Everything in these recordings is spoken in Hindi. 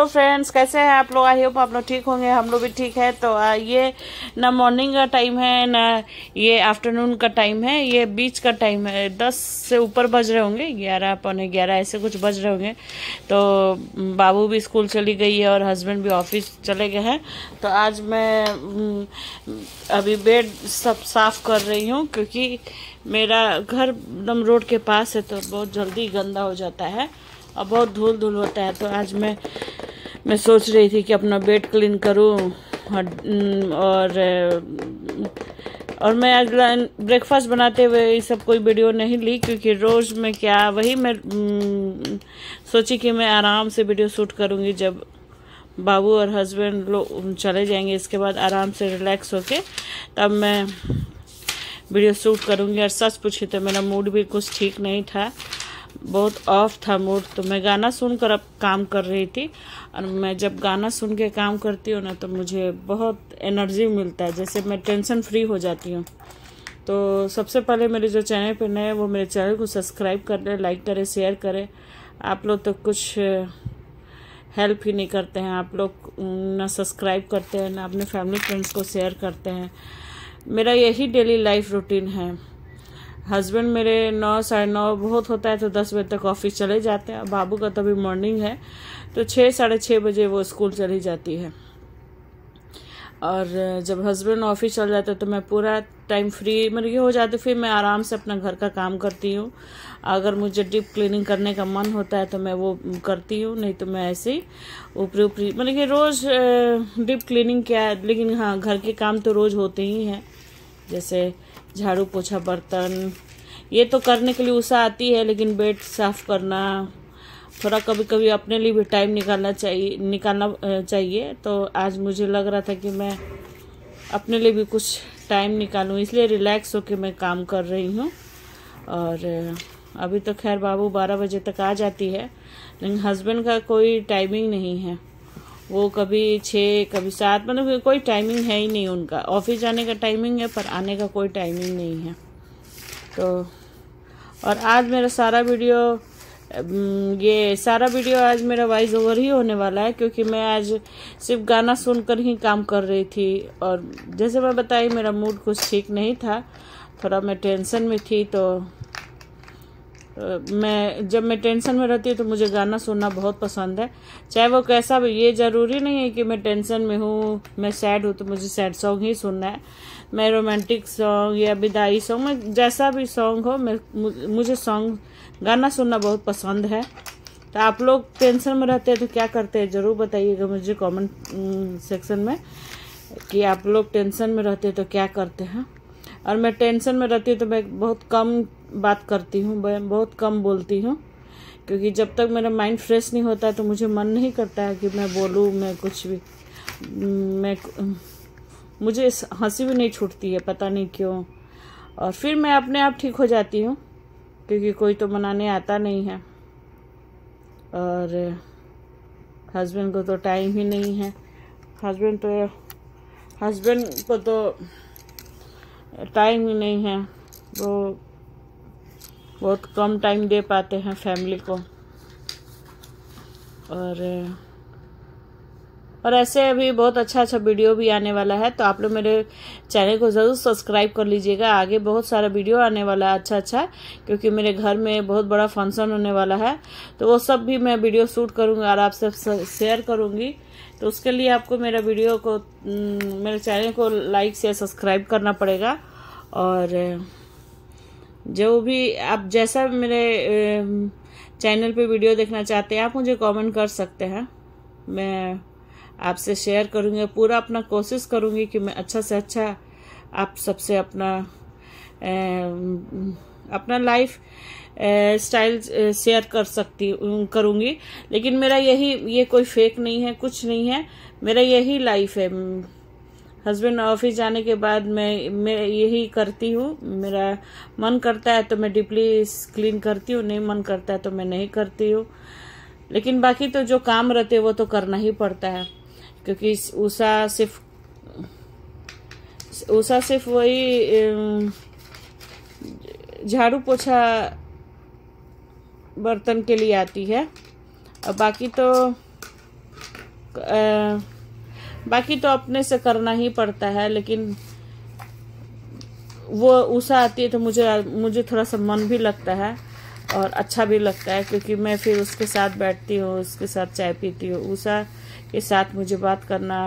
हेलो फ्रेंड्स कैसे हैं आप लोग आई होप आप लोग ठीक होंगे हम लोग भी ठीक है तो आ, ये ना मॉर्निंग का टाइम है ना ये आफ्टरनून का टाइम है ये बीच का टाइम है दस से ऊपर बज रहे होंगे ग्यारह पौने ग्यारह ऐसे कुछ बज रहे होंगे तो बाबू भी स्कूल चली गई है और हस्बैंड भी ऑफिस चले गए हैं तो आज मैं अभी बेड सब साफ़ कर रही हूँ क्योंकि मेरा घर एकदम रोड के पास है तो बहुत जल्दी गंदा हो जाता है और बहुत धूल धूल होता है तो आज मैं मैं सोच रही थी कि अपना बेड क्लीन करूं और और, और मैं आज ब्रेकफास्ट बनाते हुए ये सब कोई वीडियो नहीं ली क्योंकि रोज़ मैं क्या वही मैं सोची कि मैं आराम से वीडियो शूट करूँगी जब बाबू और हस्बैंड लोग चले जाएंगे इसके बाद आराम से रिलैक्स होके तब मैं वीडियो शूट करूँगी और सच पूछी तो मेरा मूड भी कुछ ठीक नहीं था बहुत ऑफ था मूड तो मैं गाना सुनकर अब काम कर रही थी और मैं जब गाना सुन के काम करती हूँ ना तो मुझे बहुत एनर्जी मिलता है जैसे मैं टेंशन फ्री हो जाती हूँ तो सबसे पहले मेरे जो चैनल पर नए वो मेरे चैनल को सब्सक्राइब कर लें लाइक करें शेयर करें आप लोग तो कुछ हेल्प ही नहीं करते हैं आप लोग ना सब्सक्राइब करते हैं ना अपने फैमिली फ्रेंड्स को शेयर करते हैं मेरा यही डेली लाइफ रूटीन है हस्बैंड मेरे नौ साढ़े नौ बहुत होता है तो दस बजे तक ऑफिस चले जाते हैं बाबू का तो अभी मॉर्निंग है तो छः साढ़े छः बजे वो स्कूल चली जाती है और जब हस्बैंड ऑफिस चल जाता है तो मैं पूरा टाइम फ्री मेरे ये हो जाता फिर मैं आराम से अपना घर का काम करती हूँ अगर मुझे डीप क्लीनिंग करने का मन होता है तो मैं वो करती हूँ नहीं तो मैं ऐसे ही ऊपरी ऊपरी मतलब कि रोज़ डीप क्लीनिंग क्या है लेकिन हाँ घर के काम तो रोज़ होते ही हैं जैसे झाड़ू पोछा बर्तन ये तो करने के लिए उषा आती है लेकिन बेड साफ करना थोड़ा कभी कभी अपने लिए भी टाइम निकालना चाहिए निकालना चाहिए तो आज मुझे लग रहा था कि मैं अपने लिए भी कुछ टाइम निकालूं इसलिए रिलैक्स होकर मैं काम कर रही हूँ और अभी तो खैर बाबू बारह बजे तक आ जाती है लेकिन हस्बैंड का कोई टाइमिंग नहीं है वो कभी छः कभी सात मतलब कोई टाइमिंग है ही नहीं उनका ऑफिस जाने का टाइमिंग है पर आने का कोई टाइमिंग नहीं है तो और आज मेरा सारा वीडियो ये सारा वीडियो आज मेरा वॉइस ओवर ही होने वाला है क्योंकि मैं आज सिर्फ गाना सुनकर ही काम कर रही थी और जैसे मैं बताई मेरा मूड कुछ ठीक नहीं था थोड़ा मैं टेंशन में थी तो मैं जब मैं टेंशन में रहती हूँ तो मुझे गाना सुनना बहुत पसंद है चाहे वो कैसा भी ये ज़रूरी नहीं है कि मैं टेंशन में हूँ मैं सैड हूँ तो मुझे सैड सॉन्ग ही सुनना है मैं रोमांटिक सॉन्ग या विदाई सॉन्ग मैं जैसा भी सॉन्ग हो मैं मुझे सॉन्ग गाना सुनना बहुत पसंद है तो आप लोग टेंशन में रहते हैं तो क्या करते हैं ज़रूर बताइएगा मुझे कॉमेंट सेक्शन में कि आप लोग टेंशन में रहते हैं तो क्या करते हैं और मैं टेंशन में रहती हूँ तो मैं बहुत कम बात करती हूँ बहुत कम बोलती हूँ क्योंकि जब तक मेरा माइंड फ्रेश नहीं होता तो मुझे मन नहीं करता है कि मैं बोलूँ मैं कुछ भी मैं मुझे हंसी भी नहीं छूटती है पता नहीं क्यों और फिर मैं अपने आप ठीक हो जाती हूँ क्योंकि कोई तो मनाने आता नहीं है और हस्बैंड को तो टाइम ही नहीं है हस्बैंड तो हस्बैंड को तो टाइम ही नहीं है वो बहुत कम टाइम दे पाते हैं फैमिली को और और ऐसे अभी बहुत अच्छा अच्छा वीडियो भी आने वाला है तो आप लोग मेरे चैनल को ज़रूर सब्सक्राइब कर लीजिएगा आगे बहुत सारा वीडियो आने वाला है अच्छा अच्छा क्योंकि मेरे घर में बहुत बड़ा फंक्शन होने वाला है तो वो सब भी मैं वीडियो शूट करूँगी और आप सब शेयर करूँगी तो उसके लिए आपको मेरा वीडियो को मेरे चैनल को लाइक शेयर सब्सक्राइब करना पड़ेगा और जो भी आप जैसा मेरे चैनल पे वीडियो देखना चाहते हैं आप मुझे कमेंट कर सकते हैं मैं आपसे शेयर करूँगी पूरा अपना कोशिश करूँगी कि मैं अच्छा से अच्छा आप सबसे अपना अपना लाइफ स्टाइल शेयर कर सकती करूँगी लेकिन मेरा यही ये कोई फेक नहीं है कुछ नहीं है मेरा यही लाइफ है हस्बैंड ऑफिस जाने के बाद मैं मैं यही करती हूँ मेरा मन करता है तो मैं डीपली क्लीन करती हूँ नहीं मन करता है तो मैं नहीं करती हूँ लेकिन बाकी तो जो काम रहते वो तो करना ही पड़ता है क्योंकि उषा सिर्फ उषा सिर्फ वही झाड़ू पोछा बर्तन के लिए आती है और बाकी तो आ, बाकी तो अपने से करना ही पड़ता है लेकिन वो उषा आती है तो मुझे मुझे थोड़ा सा मन भी लगता है और अच्छा भी लगता है क्योंकि मैं फिर उसके साथ बैठती हूँ उसके साथ चाय पीती हूँ उषा के साथ मुझे बात करना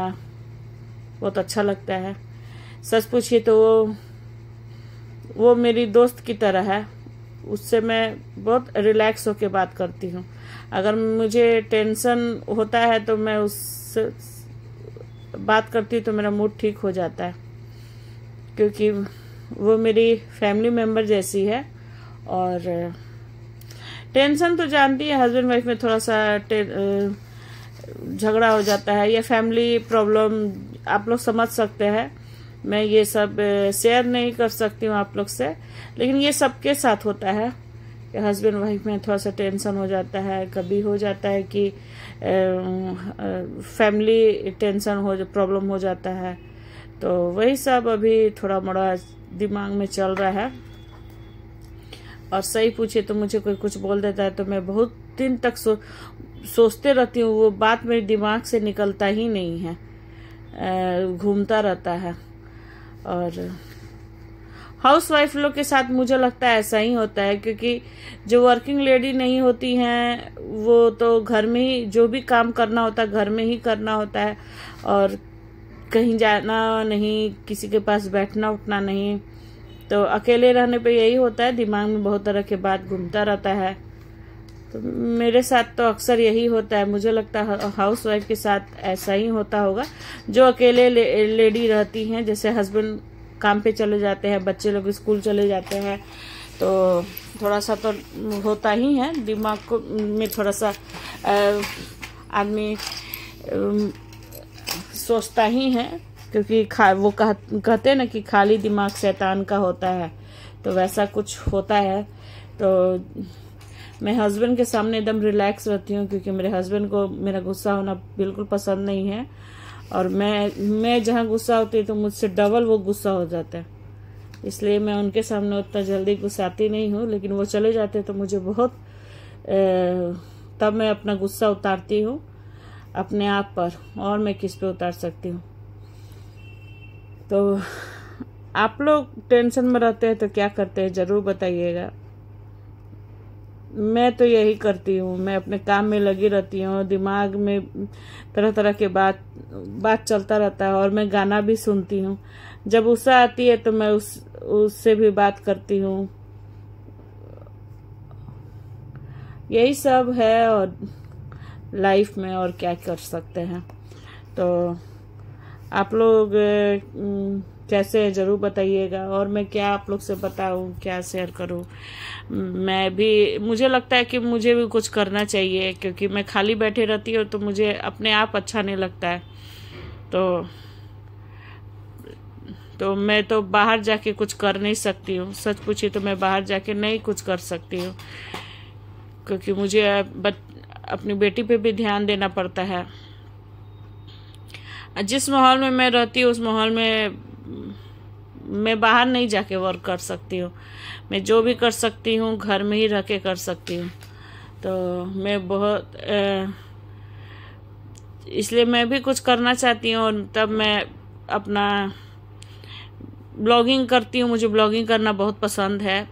बहुत अच्छा लगता है सच पूछिए तो वो वो मेरी दोस्त की तरह है उससे मैं बहुत रिलैक्स होकर बात करती हूँ अगर मुझे टेंशन होता है तो मैं उससे बात करती हूँ तो मेरा मूड ठीक हो जाता है क्योंकि वो मेरी फैमिली मेम्बर जैसी है और टेंशन तो जानती है हस्बैंड वाइफ में थोड़ा सा झगड़ा हो जाता है या फैमिली प्रॉब्लम आप लोग समझ सकते हैं मैं ये सब शेयर नहीं कर सकती हूँ आप लोग से लेकिन ये सबके साथ होता है हस्बैंड वाइफ में थोड़ा सा टेंशन हो जाता है कभी हो जाता है कि फैमिली टेंशन हो प्रॉब्लम हो जाता है तो वही सब अभी थोड़ा मोड़ा दिमाग में चल रहा है और सही पूछे तो मुझे कोई कुछ बोल देता है तो मैं बहुत दिन तक सो सोचते रहती हूँ वो बात मेरे दिमाग से निकलता ही नहीं है घूमता रहता है और हाउस वाइफ लोग के साथ मुझे लगता है ऐसा ही होता है क्योंकि जो वर्किंग लेडी नहीं होती हैं वो तो घर में ही जो भी काम करना होता है घर में ही करना होता है और कहीं जाना नहीं किसी के पास बैठना उठना नहीं तो अकेले रहने पे यही होता है दिमाग में बहुत तरह के बात घूमता रहता है तो मेरे साथ तो अक्सर यही होता है मुझे लगता है हाउस वाइफ के साथ ऐसा ही होता होगा जो अकेले ले, लेडी रहती हैं जैसे हस्बैंड काम पे चले जाते हैं बच्चे लोग स्कूल चले जाते हैं तो थोड़ा सा तो होता ही है दिमाग को में थोड़ा सा आदमी सोचता ही है क्योंकि वो कह, कहते हैं ना कि खाली दिमाग शैतान का होता है तो वैसा कुछ होता है तो मैं हस्बैंड के सामने एकदम रिलैक्स रहती हूँ क्योंकि मेरे हस्बैंड को मेरा गुस्सा होना बिल्कुल पसंद नहीं है और मैं मैं जहाँ गुस्सा होती हूँ तो मुझसे डबल वो गुस्सा हो जाता है इसलिए मैं उनके सामने उतना जल्दी गुस्साती नहीं हूँ लेकिन वो चले जाते तो मुझे बहुत तब मैं अपना गुस्सा उतारती हूँ अपने आप पर और मैं किस पे उतार सकती हूँ तो आप लोग टेंशन में रहते हैं तो क्या करते हैं ज़रूर बताइएगा मैं तो यही करती हूँ मैं अपने काम में लगी रहती हूँ दिमाग में तरह तरह के बात बात चलता रहता है और मैं गाना भी सुनती हूँ जब उषा आती है तो मैं उस उससे भी बात करती हूँ यही सब है और लाइफ में और क्या कर सकते हैं तो आप लोग कैसे है ज़रूर बताइएगा और मैं क्या आप लोग से बताऊँ क्या शेयर करूँ मैं भी मुझे लगता है कि मुझे भी कुछ करना चाहिए क्योंकि मैं खाली बैठे रहती हूँ तो मुझे अपने आप अच्छा नहीं लगता है तो तो मैं तो बाहर जाके कुछ कर नहीं सकती हूँ सच पूछिए तो मैं बाहर जाके नहीं कुछ कर सकती हूँ क्योंकि मुझे बत, अपनी बेटी पे भी ध्यान देना पड़ता है जिस माहौल में मैं रहती हूँ उस माहौल में मैं बाहर नहीं जाके वर्क कर सकती हूँ मैं जो भी कर सकती हूँ घर में ही रह के कर सकती हूँ तो मैं बहुत इसलिए मैं भी कुछ करना चाहती हूँ और तब मैं अपना ब्लॉगिंग करती हूँ मुझे ब्लॉगिंग करना बहुत पसंद है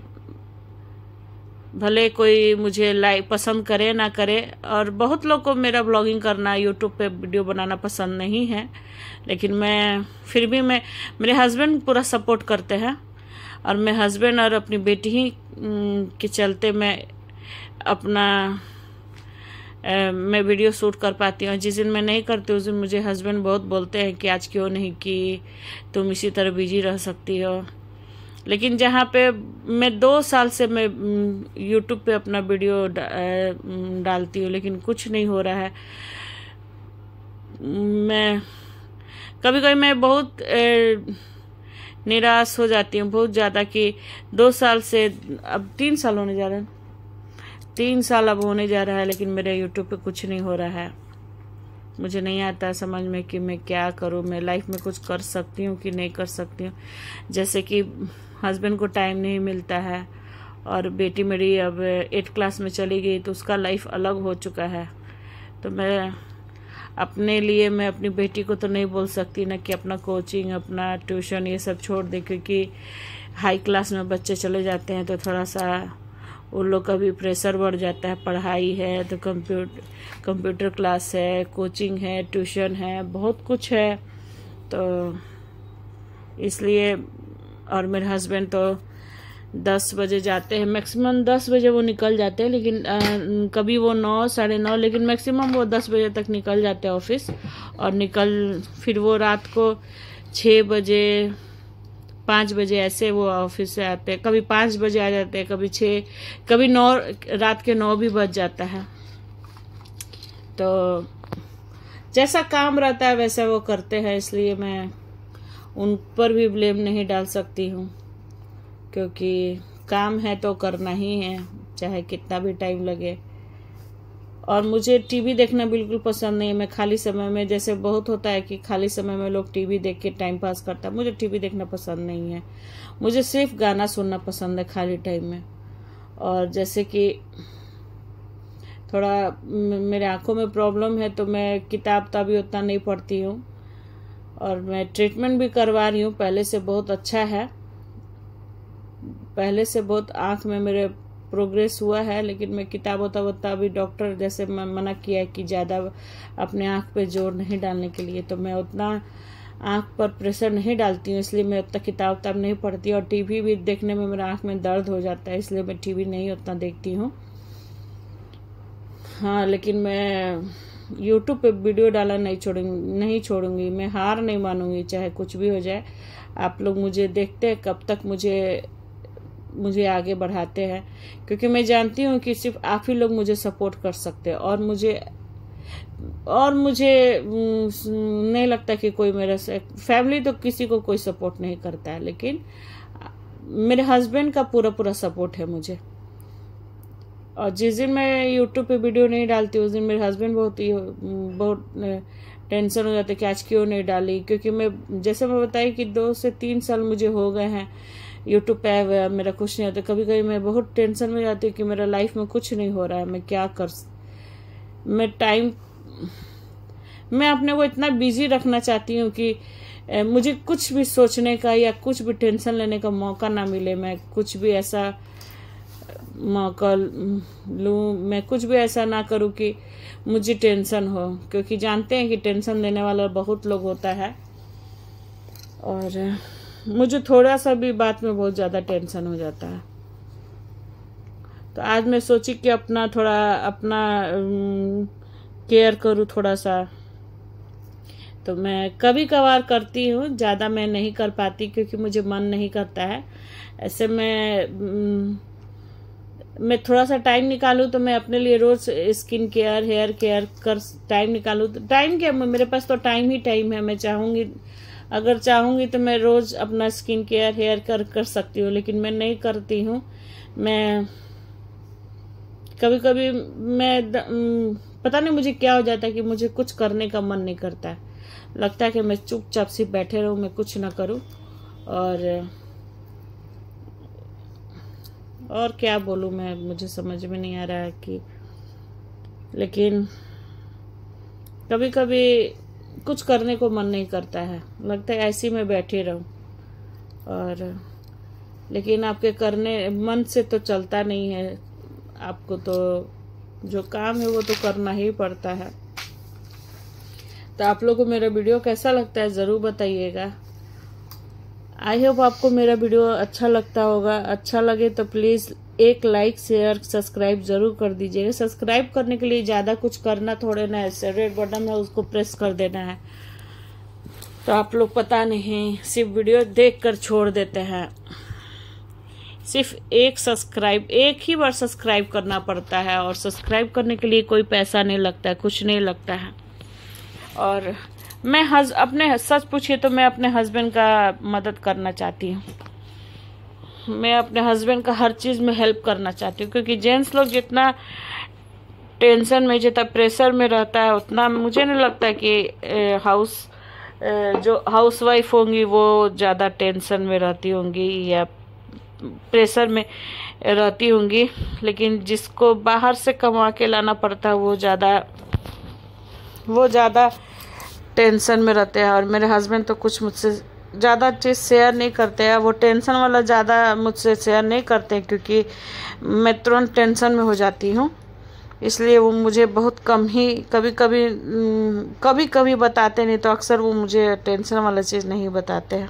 भले कोई मुझे लाइक पसंद करे ना करे और बहुत लोग को मेरा ब्लॉगिंग करना यूट्यूब पे वीडियो बनाना पसंद नहीं है लेकिन मैं फिर भी मैं मेरे हस्बैंड पूरा सपोर्ट करते हैं और मैं हस्बैंड और अपनी बेटी ही के चलते मैं अपना ए, मैं वीडियो शूट कर पाती हूँ जिस दिन मैं नहीं करती उस दिन मुझे हस्बैंड बहुत बोलते हैं कि आज क्यों नहीं की तुम इसी तरह बिजी रह सकती हो लेकिन जहाँ पे मैं दो साल से मैं यूट्यूब पे अपना वीडियो डालती हूँ लेकिन कुछ नहीं हो रहा है मैं कभी कभी मैं बहुत निराश हो जाती हूँ बहुत ज़्यादा कि दो साल से अब तीन साल होने जा रहे हैं तीन साल अब होने जा रहा है लेकिन मेरे यूट्यूब पे कुछ नहीं हो रहा है मुझे नहीं आता समझ में कि मैं क्या करूँ मैं लाइफ में कुछ कर सकती हूँ कि नहीं कर सकती हूँ जैसे कि हस्बैंड को टाइम नहीं मिलता है और बेटी मेरी अब एट क्लास में चली गई तो उसका लाइफ अलग हो चुका है तो मैं अपने लिए मैं अपनी बेटी को तो नहीं बोल सकती ना कि अपना कोचिंग अपना ट्यूशन ये सब छोड़ दे क्योंकि हाई क्लास में बच्चे चले जाते हैं तो थोड़ा सा उन लोग का भी प्रेशर बढ़ जाता है पढ़ाई है तो कंप्यूटर कंप्यूटर क्लास है कोचिंग है ट्यूशन है बहुत कुछ है तो इसलिए और मेरे हस्बैंड तो दस बजे जाते हैं मैक्सिमम दस बजे वो निकल जाते हैं लेकिन आ, कभी वो नौ साढ़े नौ लेकिन मैक्सिमम वो दस बजे तक निकल जाते हैं ऑफिस और निकल फिर वो रात को छः बजे पाँच बजे ऐसे वो ऑफिस से आते हैं कभी पाँच बजे आ जाते हैं कभी छः कभी नौ रात के नौ भी बज जाता है तो जैसा काम रहता है वैसा वो करते हैं इसलिए मैं उन पर भी ब्लेम नहीं डाल सकती हूँ क्योंकि काम है तो करना ही है चाहे कितना भी टाइम लगे और मुझे टीवी देखना बिल्कुल पसंद नहीं है मैं खाली समय में जैसे बहुत होता है कि खाली समय में लोग टीवी देख के टाइम पास करता है मुझे टीवी देखना पसंद नहीं है मुझे सिर्फ गाना सुनना पसंद है खाली टाइम में और जैसे कि थोड़ा मेरे आँखों में प्रॉब्लम है तो मैं किताब तभी उतना नहीं पढ़ती हूँ और मैं ट्रीटमेंट भी करवा रही हूँ पहले से बहुत अच्छा है पहले से बहुत आँख में मेरे प्रोग्रेस हुआ है लेकिन मैं किताब उताब उतना भी डॉक्टर जैसे मैं मना किया है कि ज़्यादा अपने आँख पे जोर नहीं डालने के लिए तो मैं उतना आँख पर प्रेशर नहीं डालती हूँ इसलिए मैं उतना किताब उताब नहीं पढ़ती और टीवी भी देखने में मेरा आँख में दर्द हो जाता है इसलिए मैं टीवी नहीं उतना देखती हूँ हाँ लेकिन मैं यूट्यूब पे वीडियो डाला नहीं छोड़ूंगी नहीं छोड़ूंगी मैं हार नहीं मानूंगी चाहे कुछ भी हो जाए आप लोग मुझे देखते हैं कब तक मुझे मुझे आगे बढ़ाते हैं क्योंकि मैं जानती हूँ कि सिर्फ आप ही लोग मुझे सपोर्ट कर सकते हैं और मुझे और मुझे नहीं लगता कि कोई मेरा फैमिली तो किसी को कोई सपोर्ट नहीं करता है लेकिन मेरे हस्बैंड का पूरा पूरा सपोर्ट है मुझे और जिस दिन मैं यूट्यूब पे वीडियो नहीं डालती उस दिन मेरे हस्बैंड बहुत ही बहुत टेंशन हो जाता है कि आज क्यों नहीं डाली क्योंकि मैं जैसे मैं बताई कि दो से तीन साल मुझे हो गए हैं यूट्यूब पे आया हुआ मेरा कुछ नहीं होता कभी कभी मैं बहुत टेंशन में जाती हूँ कि मेरा लाइफ में कुछ नहीं हो रहा है मैं क्या कर मैं टाइम मैं अपने को इतना बिजी रखना चाहती हूँ कि मुझे कुछ भी सोचने का या कुछ भी टेंशन लेने का मौका ना मिले मैं कुछ भी ऐसा मौका लूँ मैं कुछ भी ऐसा ना करूँ कि मुझे टेंशन हो क्योंकि जानते हैं कि टेंशन देने वाला बहुत लोग होता है और मुझे थोड़ा सा भी बात में बहुत ज़्यादा टेंशन हो जाता है तो आज मैं सोची कि अपना थोड़ा अपना केयर करूँ थोड़ा सा तो मैं कभी कभार करती हूँ ज़्यादा मैं नहीं कर पाती क्योंकि मुझे मन नहीं करता है ऐसे मैं मैं थोड़ा सा टाइम निकालूँ तो मैं अपने लिए रोज़ स्किन केयर हेयर केयर कर टाइम निकालूँ तो टाइम क्या मेरे पास तो टाइम ही टाइम है मैं चाहूँगी अगर चाहूँगी तो मैं रोज़ अपना स्किन केयर हेयर कर कर सकती हूँ लेकिन मैं नहीं करती हूँ मैं कभी कभी मैं द, पता नहीं मुझे क्या हो जाता है कि मुझे कुछ करने का मन नहीं करता है लगता है कि मैं चुपचाप से बैठे रहूँ मैं कुछ ना करूँ और और क्या बोलूँ मैं मुझे समझ में नहीं आ रहा है कि लेकिन कभी कभी कुछ करने को मन नहीं करता है लगता है ऐसे में बैठे रहूं और लेकिन आपके करने मन से तो चलता नहीं है आपको तो जो काम है वो तो करना ही पड़ता है तो आप लोगों को मेरा वीडियो कैसा लगता है ज़रूर बताइएगा आई होप आपको मेरा वीडियो अच्छा लगता होगा अच्छा लगे तो प्लीज़ एक लाइक शेयर सब्सक्राइब जरूर कर दीजिएगा सब्सक्राइब करने के लिए ज़्यादा कुछ करना थोड़े ना है रेड बटन है उसको प्रेस कर देना है तो आप लोग पता नहीं सिर्फ वीडियो देख कर छोड़ देते हैं सिर्फ एक सब्सक्राइब एक ही बार सब्सक्राइब करना पड़ता है और सब्सक्राइब करने के लिए कोई पैसा नहीं लगता है कुछ नहीं लगता है और मैं हज अपने सच पूछिए तो मैं अपने हस्बैंड का मदद करना चाहती हूँ मैं अपने हस्बैंड का हर चीज़ में हेल्प करना चाहती हूँ क्योंकि जेंट्स लोग जितना टेंशन में जितना प्रेशर में रहता है उतना मुझे नहीं लगता कि हाउस जो हाउस वाइफ होंगी वो ज़्यादा टेंशन में रहती होंगी या प्रेशर में रहती होंगी लेकिन जिसको बाहर से कमा के लाना पड़ता है वो ज़्यादा वो ज़्यादा टेंशन में रहते हैं और मेरे हस्बैंड तो कुछ मुझसे ज़्यादा चीज़ शेयर नहीं करते हैं वो टेंशन वाला ज़्यादा मुझसे शेयर नहीं करते क्योंकि मैं तुरंत टेंशन में हो जाती हूँ इसलिए वो मुझे बहुत कम ही कभी कभी कभी कभी बताते नहीं तो अक्सर वो मुझे टेंशन वाला चीज़ नहीं बताते हैं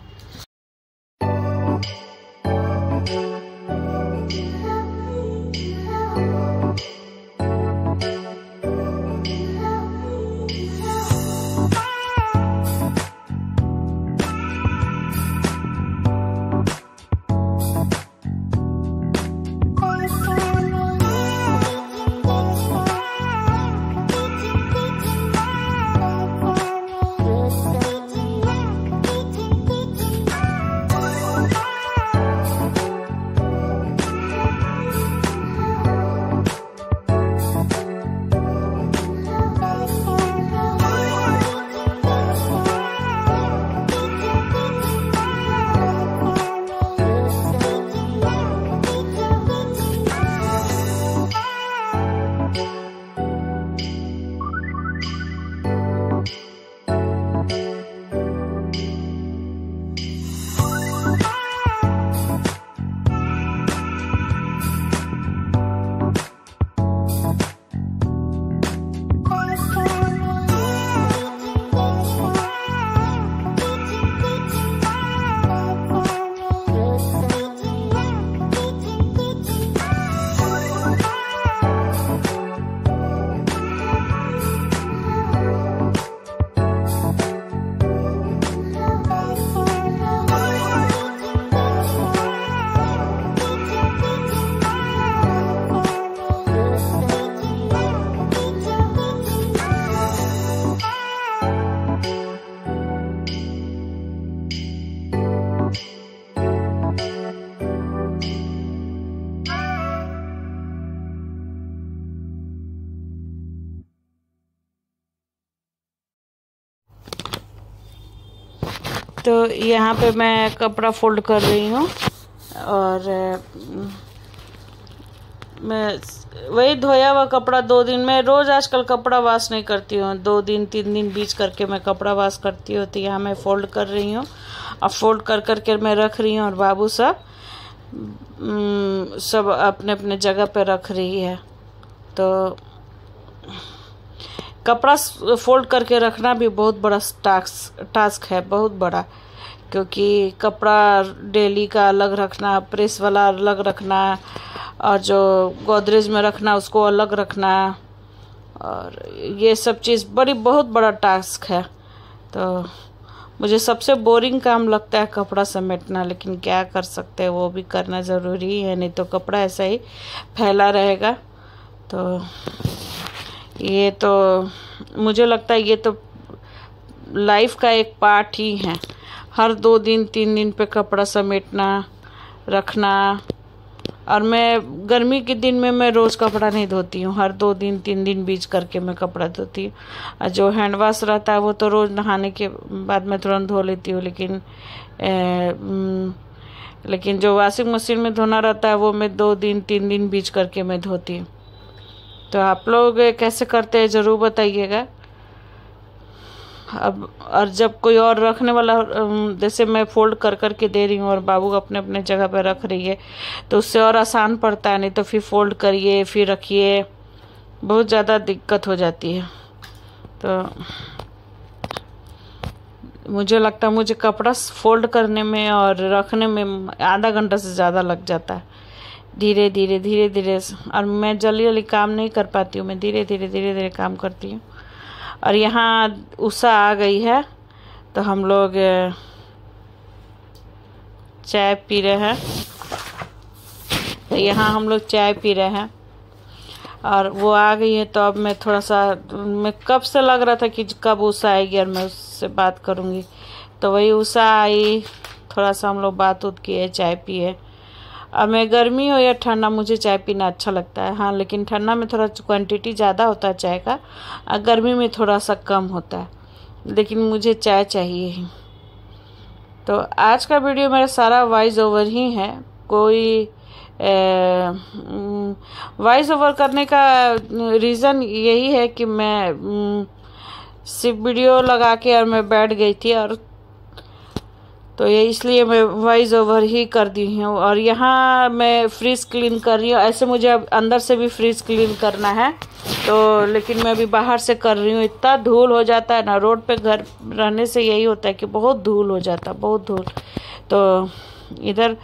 तो यहाँ पे मैं कपड़ा फोल्ड कर रही हूँ और मैं वही धोया हुआ कपड़ा दो दिन में रोज़ आजकल कपड़ा वाश नहीं करती हूँ दो दिन तीन दिन बीच करके मैं कपड़ा वाश करती हूँ तो यहाँ मैं फोल्ड कर रही हूँ अब फोल्ड कर कर के मैं रख रही हूँ और बाबू साहब सब अपने अपने जगह पे रख रही है तो कपड़ा फोल्ड करके रखना भी बहुत बड़ा टास्क टास्क है बहुत बड़ा क्योंकि कपड़ा डेली का अलग रखना प्रेस वाला अलग रखना और जो गोदरेज में रखना उसको अलग रखना और ये सब चीज़ बड़ी बहुत बड़ा टास्क है तो मुझे सबसे बोरिंग काम लगता है कपड़ा समेटना लेकिन क्या कर सकते हैं वो भी करना ज़रूरी है नहीं तो कपड़ा ऐसा ही फैला रहेगा तो ये तो मुझे लगता है ये तो लाइफ का एक पार्ट ही है हर दो दिन तीन दिन पे कपड़ा समेटना रखना और मैं गर्मी के दिन में मैं रोज़ कपड़ा नहीं धोती हूँ हर दो दिन तीन दिन बीच करके मैं कपड़ा धोती हूँ और जो हैंड वाश रहता है वो तो रोज़ नहाने के बाद मैं तुरंत धो लेती हूँ लेकिन ए, लेकिन जो वॉशिंग मशीन में धोना रहता है वो मैं दो दिन तीन दिन बीच करके मैं धोती हूँ तो आप लोग कैसे करते हैं ज़रूर बताइएगा अब और जब कोई और रखने वाला जैसे मैं फोल्ड कर कर के दे रही हूँ और बाबू अपने अपने जगह पर रख रही है तो उससे और आसान पड़ता है नहीं तो फिर फोल्ड करिए फिर रखिए बहुत ज़्यादा दिक्कत हो जाती है तो मुझे लगता है मुझे कपड़ा फोल्ड करने में और रखने में आधा घंटा से ज़्यादा लग जाता है धीरे धीरे धीरे धीरे और मैं जल्दी जल्दी काम नहीं कर पाती हूँ मैं धीरे धीरे धीरे धीरे काम करती हूँ और यहाँ उषा आ गई है तो हम लोग चाय पी रहे हैं तो यहाँ हम लोग चाय पी रहे हैं और वो आ गई है तो अब मैं थोड़ा सा मैं कब से लग रहा था कि कब उषा आएगी और मैं उससे बात करूँगी तो वही उषा आई थोड़ा सा हम लोग बात उत किए चाय पिए अब मैं गर्मी हो या ठंडा मुझे चाय पीना अच्छा लगता है हाँ लेकिन ठंडा में थोड़ा क्वांटिटी ज़्यादा होता है चाय का और गर्मी में थोड़ा सा कम होता है लेकिन मुझे चाय चाहिए ही तो आज का वीडियो मेरा सारा वॉइस ओवर ही है कोई वॉइस ओवर करने का रीज़न यही है कि मैं सिर्फ वीडियो लगा के और मैं बैठ गई थी और तो ये इसलिए मैं वॉइस ओवर ही कर दी हूँ और यहाँ मैं फ्रिज क्लीन कर रही हूँ ऐसे मुझे अब अंदर से भी फ्रिज क्लीन करना है तो लेकिन मैं अभी बाहर से कर रही हूँ इतना धूल हो जाता है ना रोड पे घर रहने से यही होता है कि बहुत धूल हो जाता है बहुत धूल तो इधर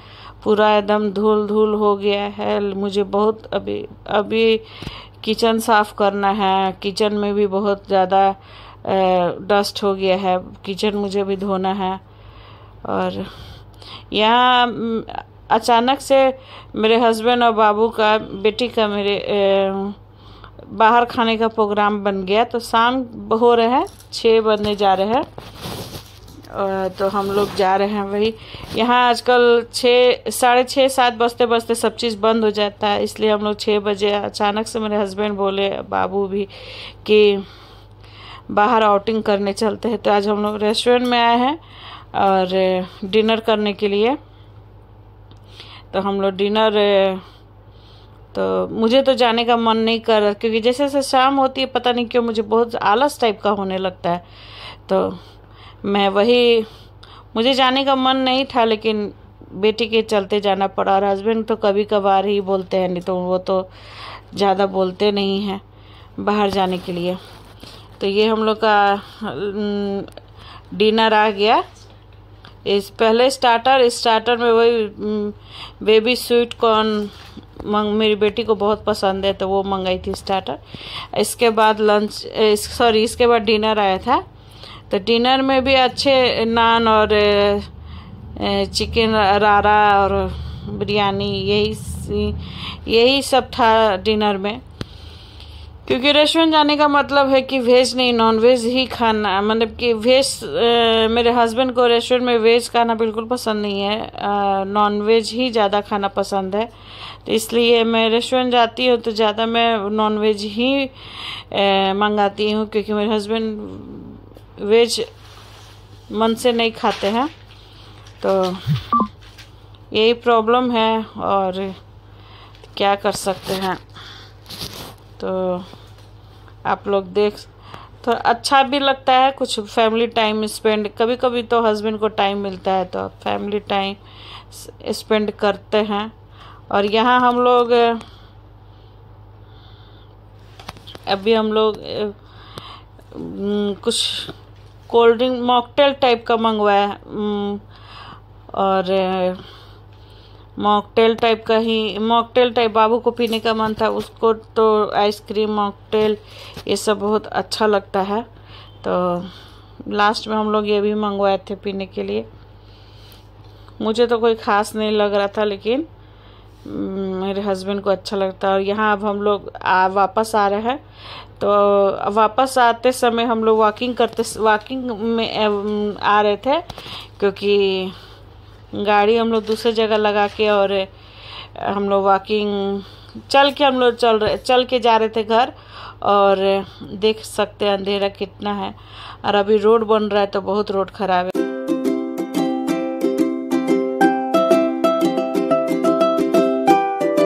पूरा एकदम धूल धूल हो गया है मुझे बहुत अभी अभी किचन साफ़ करना है किचन में भी बहुत ज़्यादा डस्ट हो गया है किचन मुझे भी धोना है और यहाँ हम्म, अचानक से मेरे हस्बैंड और बाबू का बेटी का मेरे ए, बाहर खाने का प्रोग्राम बन गया तो शाम हो रहे है छः बजने जा रहे हैं तो हम लोग जा रहे हैं वही यहाँ आजकल छः साढ़े छः सात बजते बजते सब चीज़ बंद हो जाता है इसलिए हम लोग छः बजे अचानक से मेरे हस्बैंड बोले बाबू भी कि बाहर आउटिंग करने चलते हैं तो आज हम लोग रेस्टोरेंट में आए हैं और डिनर करने के लिए तो हम लोग डिनर तो मुझे तो जाने का मन नहीं कर रहा क्योंकि जैसे जैसे शाम होती है पता नहीं क्यों मुझे बहुत आलस टाइप का होने लगता है तो मैं वही मुझे जाने का मन नहीं था लेकिन बेटी के चलते जाना पड़ा और हस्बैंड तो कभी कभार ही बोलते हैं नहीं तो वो तो ज़्यादा बोलते नहीं हैं बाहर जाने के लिए तो ये हम लोग का डिनर आ गया इस पहले स्टार्टर स्टार्टर में वही बेबी स्वीट कॉर्न मंग मेरी बेटी को बहुत पसंद है तो वो मंगाई थी स्टार्टर इसके बाद लंच इस, सॉरी इसके बाद डिनर आया था तो डिनर में भी अच्छे नान और चिकन रारा और बिरयानी यही यही सब था डिनर में क्योंकि रेस्टोरेंट जाने का मतलब है कि वेज नहीं नॉन वेज ही खाना मतलब कि वेज मेरे हस्बैंड को रेस्टोरेंट में वेज खाना बिल्कुल पसंद नहीं है नॉन वेज ही ज़्यादा खाना पसंद है तो इसलिए मैं रेस्टोरेंट जाती हूँ तो ज़्यादा मैं नॉन वेज ही आ, मंगाती हूँ क्योंकि मेरे हस्बैंड वेज मन से नहीं खाते हैं तो यही प्रॉब्लम है और क्या कर सकते हैं तो आप लोग देख तो अच्छा भी लगता है कुछ फैमिली टाइम स्पेंड कभी कभी तो हस्बैंड को टाइम मिलता है तो फैमिली टाइम स्पेंड करते हैं और यहाँ हम लोग अभी हम लोग कुछ कोल्ड ड्रिंक मॉकटेल टाइप का मंगवाया और मॉकटेल टाइप का ही मॉकटेल टाइप बाबू को पीने का मन था उसको तो आइसक्रीम मॉकटेल ये सब बहुत अच्छा लगता है तो लास्ट में हम लोग ये भी मंगवाए थे पीने के लिए मुझे तो कोई ख़ास नहीं लग रहा था लेकिन हम्म, मेरे हस्बैंड को अच्छा लगता है और यहाँ अब हम लोग आ, वापस आ रहे हैं तो वापस आते समय हम लोग वॉकिंग करते वॉकिंग में आ रहे थे क्योंकि गाड़ी हम लोग दूसरे जगह लगा के और हम लोग वॉकिंग चल के हम लोग चल रहे चल के जा रहे थे घर और देख सकते हैं अंधेरा कितना है और अभी रोड बन रहा है तो बहुत रोड ख़राब है